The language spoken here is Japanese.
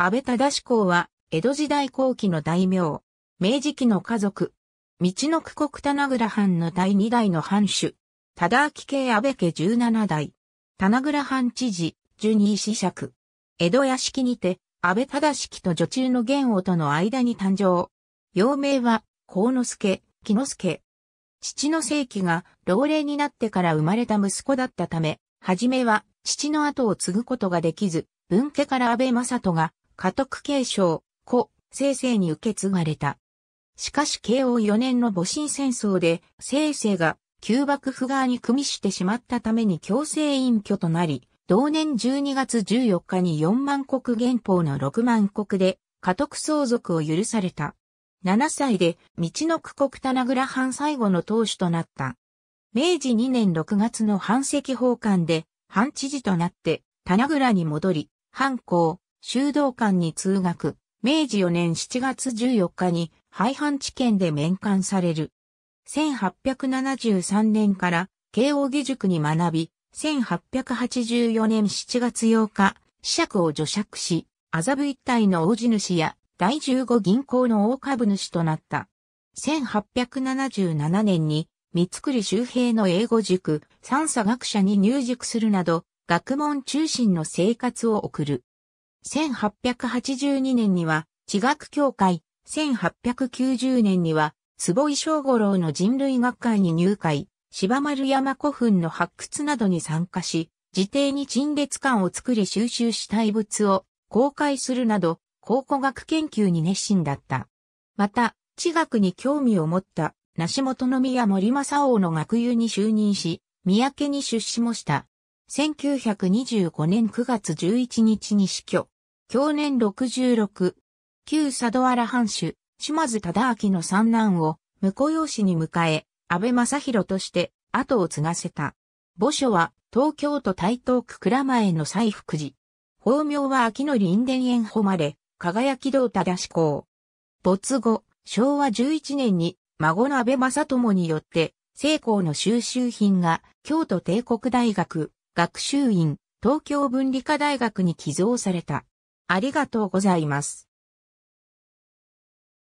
安倍忠公は、江戸時代後期の大名、明治期の家族、道の区国棚倉藩の第二代の藩主、忠明系安倍家17代、棚倉藩知事、十二子爵、江戸屋敷にて、安倍忠式と女中の玄王との間に誕生。幼名は、幸之助、木之助。父の正規が老齢になってから生まれた息子だったため、はじめは父の後を継ぐことができず、分家から安倍正人が家督継承、古、生成に受け継がれた。しかし慶応4年の戊辰戦争で、生成が旧幕府側に組みしてしまったために強制隠居となり、同年12月14日に4万国元宝の6万国で、家督相続を許された。7歳で、道の区国棚倉藩最後の当主となった。明治2年6月の藩籍奉還で、藩知事となって、棚倉に戻り、藩校、修道館に通学、明治4年7月14日に廃藩置県で免官される。1873年から慶応義塾に学び、1884年7月8日、子爵を除爵し、麻布一帯の大地主や第15銀行の大株主となった。1877年に三栗周平の英語塾、三佐学者に入塾するなど、学問中心の生活を送る。1882年には、地学協会、1890年には、坪井正五郎の人類学会に入会、柴丸山古墳の発掘などに参加し、自邸に陳列館を作り収集した遺物を公開するなど、考古学研究に熱心だった。また、地学に興味を持った、梨本宮森正王の学友に就任し、三宅に出資もした。1925年9月11日に死去。去年66。旧佐渡原藩主、島津忠明の三男を婿養子に迎え、安倍正宏として後を継がせた。墓所は東京都台東区倉前の西福寺。法名は秋の林田園誉れ、輝き道忠志向。没後、昭和11年に孫の安倍正友によって、成功の収集品が京都帝国大学学習院東京文理科大学に寄贈された。ありがとうございます。